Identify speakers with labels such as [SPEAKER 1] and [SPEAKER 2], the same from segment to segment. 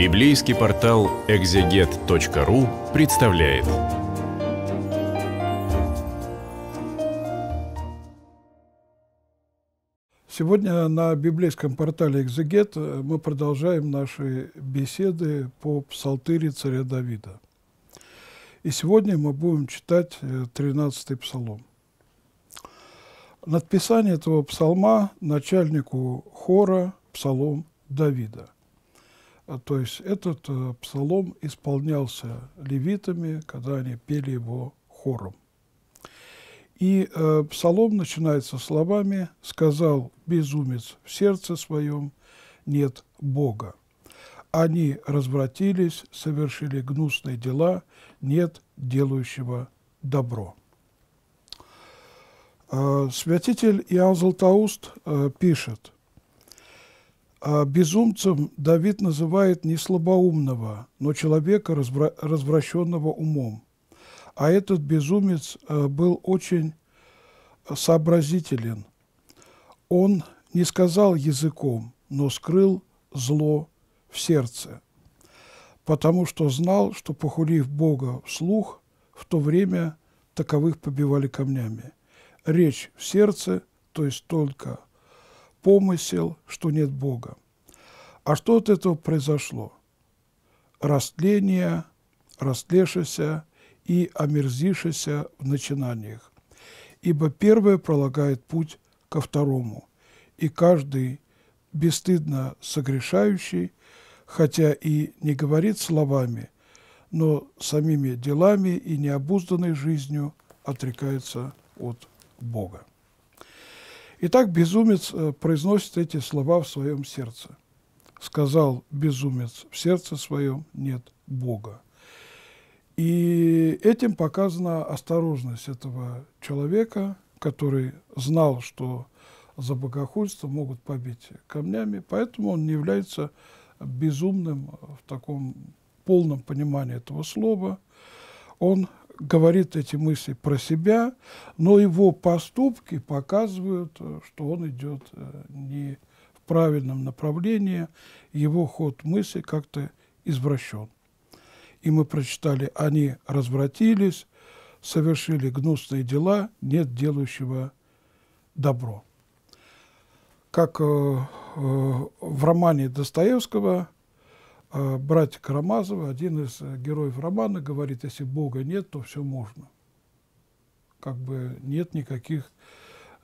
[SPEAKER 1] Библейский портал экзегет.ру представляет. Сегодня на библейском портале «Экзегет» э, мы продолжаем наши беседы по псалтыре царя Давида. И сегодня мы будем читать 13-й э, псалом. Надписание этого псалма начальнику хора «Псалом Давида – а, то есть этот э, псалом исполнялся левитами, когда они пели его хором. И э, псалом начинается словами «Сказал безумец в сердце своем, нет Бога». Они развратились, совершили гнусные дела, нет делающего добро. А, святитель Иоанн Златоуст э, пишет – а безумцем Давид называет не слабоумного, но человека, развращенного умом. А этот безумец э, был очень э, сообразителен. Он не сказал языком, но скрыл зло в сердце, потому что знал, что, похулив Бога вслух, в то время таковых побивали камнями. Речь в сердце, то есть только – помысел, что нет Бога. А что от этого произошло? Растление, растлешися и омерзишися в начинаниях. Ибо первое пролагает путь ко второму, и каждый бесстыдно согрешающий, хотя и не говорит словами, но самими делами и необузданной жизнью отрекается от Бога. Итак, безумец э, произносит эти слова в своем сердце. Сказал безумец, в сердце своем нет Бога. И этим показана осторожность этого человека, который знал, что за богохульство могут побить камнями, поэтому он не является безумным в таком полном понимании этого слова. Он говорит эти мысли про себя, но его поступки показывают, э, что он идет э, не в правильном направлении, его ход мысли как-то извращен. И мы прочитали, они развратились, совершили гнусные дела, нет делающего добро. Как э, в романе Достоевского – Э, братья Карамазовы, один из э, героев романа, говорит, если Бога нет, то все можно. Как бы нет никаких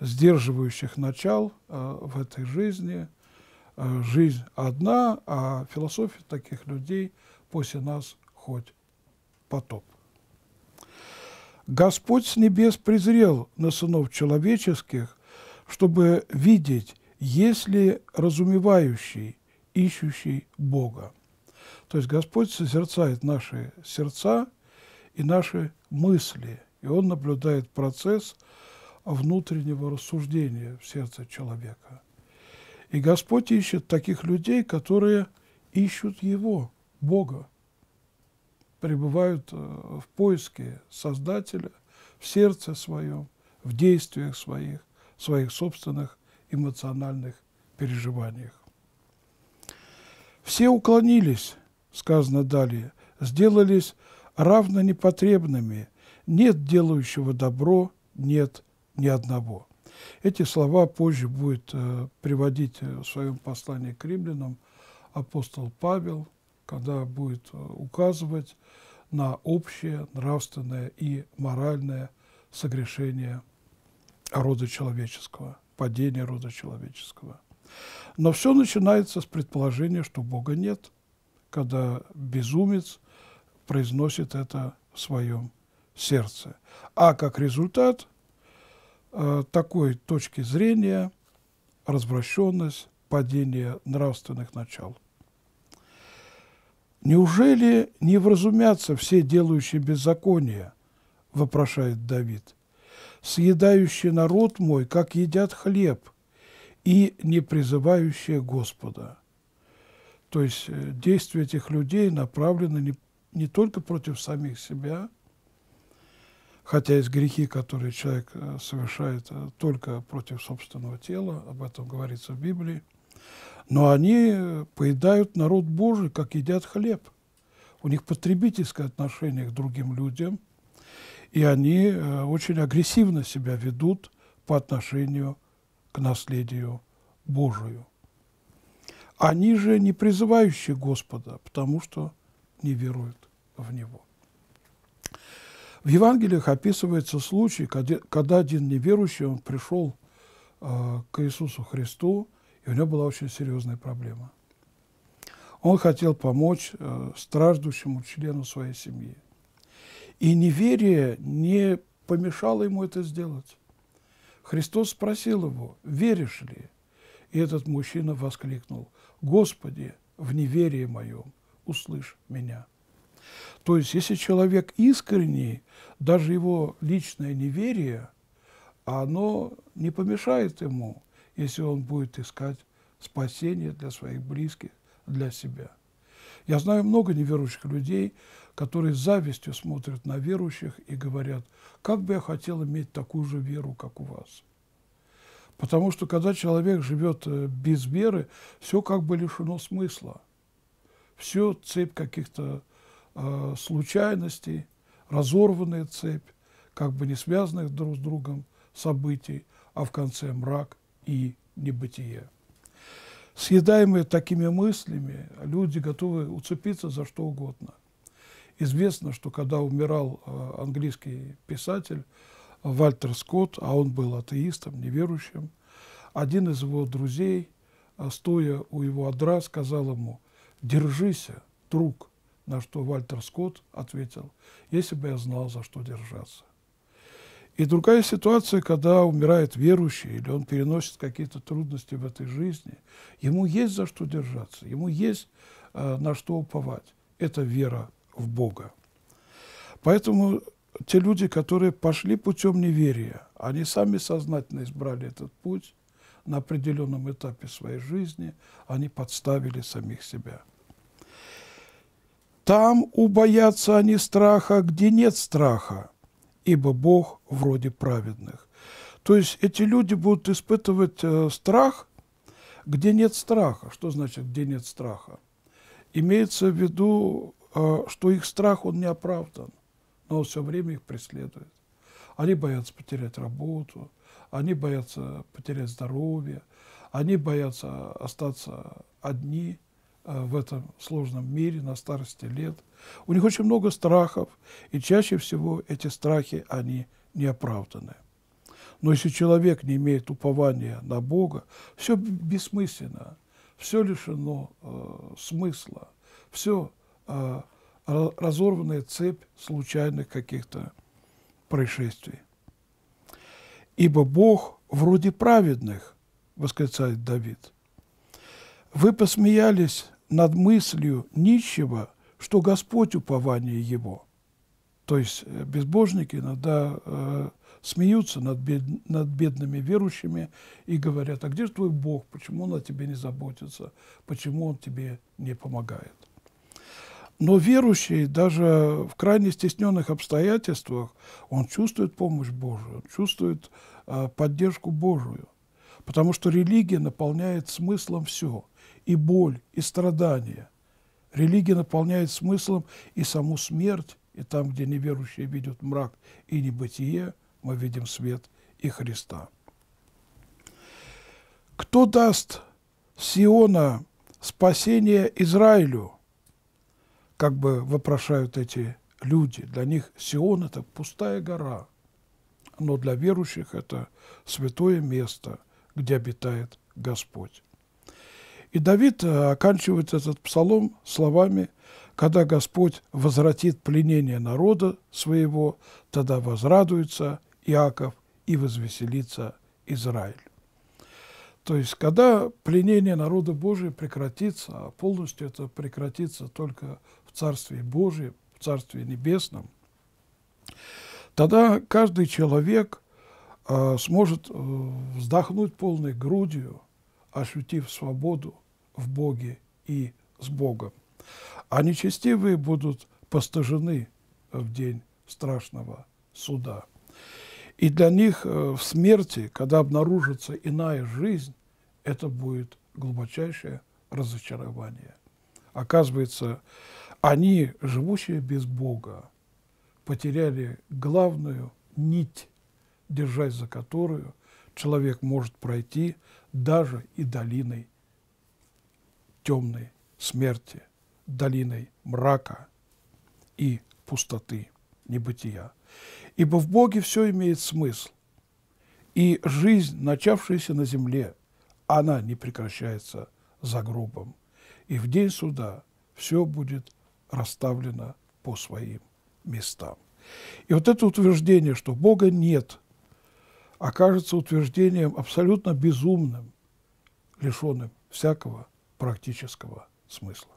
[SPEAKER 1] сдерживающих начал э, в этой жизни. Жизнь одна, а философия таких людей после нас хоть потоп. Господь с небес презрел на сынов человеческих, чтобы видеть, есть ли разумевающий, ищущий Бога. То есть Господь созерцает наши сердца и наши мысли, и Он наблюдает процесс внутреннего рассуждения в сердце человека. И Господь ищет таких людей, которые ищут Его, Бога, пребывают э, в поиске Создателя в сердце своем, в действиях своих, своих собственных эмоциональных переживаниях все уклонились, сказано далее, сделались равно непотребными, нет делающего добро, нет ни одного. Эти слова позже будет э, приводить э, в своем послании к римлянам апостол Павел, когда будет э, указывать на общее нравственное и моральное согрешение рода человеческого, падение рода человеческого. Но все начинается с предположения, что Бога нет, когда безумец произносит это в своем сердце. А как результат э, такой точки зрения развращенность, падение нравственных начал. «Неужели не вразумятся все делающие беззаконие?» – вопрошает Давид. «Съедающий народ мой, как едят хлеб – и не призывающие Господа. То есть э, действия этих людей направлены не, не только против самих себя, хотя есть грехи, которые человек э, совершает э, только против собственного тела, об этом говорится в Библии, но они поедают народ Божий, как едят хлеб. У них потребительское отношение к другим людям, и они очень агрессивно себя ведут по отношению к к наследию Божию. Они же не призывающие Господа, потому что не веруют в Него. В Евангелиях описывается случай, когда один неверующий, он пришел э, к Иисусу Христу, и у него была очень серьезная проблема. Он хотел помочь э, страждущему члену своей семьи. И неверие не помешало ему это сделать. Христос спросил его, веришь ли? И этот мужчина воскликнул, Господи, в неверии моем услышь меня. То есть, если человек искренний, даже его личное неверие, оно не помешает ему, если он будет искать спасение для своих близких, для себя. Я знаю много неверующих людей, которые с завистью смотрят на верующих и говорят, как бы я хотел иметь такую же веру, как у вас. Потому что когда человек живет э, без веры, все как бы лишено смысла. Все цепь каких-то э, случайностей, разорванная цепь, как бы не связанных друг с другом событий, а в конце мрак и небытие. Съедаемые такими мыслями, люди готовы уцепиться за что угодно – Известно, что когда умирал э, английский писатель э, Вальтер Скотт, а он был атеистом, неверующим, один из его друзей, э, стоя у его адра, сказал ему «Держись, друг», на что Вальтер Скотт ответил «Если бы я знал, за что держаться». И другая ситуация, когда умирает верующий, или он переносит какие-то трудности в этой жизни, ему есть за что держаться, ему есть э, на что уповать. Это вера в Бога. Поэтому те люди, которые пошли путем неверия, они сами сознательно избрали этот путь, на определенном этапе своей жизни они подставили самих себя. Там убоятся они страха, где нет страха, ибо Бог вроде праведных. То есть эти люди будут испытывать э, страх, где нет страха. Что значит, где нет страха? Имеется в виду а, что их страх, он не оправдан, но он все время их преследует. Они боятся потерять работу, они боятся потерять здоровье, они боятся остаться одни а, в этом сложном мире на старости лет. У них очень много страхов, и чаще всего эти страхи, они не оправданы. Но если человек не имеет упования на Бога, все бессмысленно, все лишено э, смысла, все а, разорванная цепь случайных каких-то происшествий. «Ибо Бог вроде праведных», – восклицает Давид. «Вы посмеялись над мыслью нищего, что Господь упование его». То есть э, безбожники иногда э, смеются над, бед, над бедными верующими и говорят, а где же твой Бог, почему он о тебе не заботится, почему он тебе не помогает. Но верующий даже в крайне стесненных обстоятельствах, он чувствует помощь Божию, он чувствует э, поддержку Божию. Потому что религия наполняет смыслом все, и боль, и страдания. Религия наполняет смыслом и саму смерть, и там, где неверующие видят мрак и небытие, мы видим свет и Христа. Кто даст Сиона спасение Израилю? как бы вопрошают эти люди. Для них Сион – это пустая гора, но для верующих это святое место, где обитает Господь. И Давид э, оканчивает этот псалом словами «Когда Господь возвратит пленение народа своего, тогда возрадуется Иаков и возвеселится Израиль». То есть, когда пленение народа Божия прекратится, а полностью это прекратится только в Царстве Божьем, в Царстве Небесном, тогда каждый человек э, сможет э, вздохнуть полной грудью, ощутив свободу в Боге и с Богом. А нечестивые будут постажены в день страшного суда. И для них э, в смерти, когда обнаружится иная жизнь, это будет глубочайшее разочарование. Оказывается, они, живущие без Бога, потеряли главную нить, держась за которую человек может пройти даже и долиной темной смерти, долиной мрака и пустоты, небытия. Ибо в Боге все имеет смысл. И жизнь, начавшаяся на земле, она не прекращается за гробом. И в день суда все будет расставлено по своим местам. И вот это утверждение, что Бога нет, окажется утверждением абсолютно безумным, лишенным всякого практического смысла.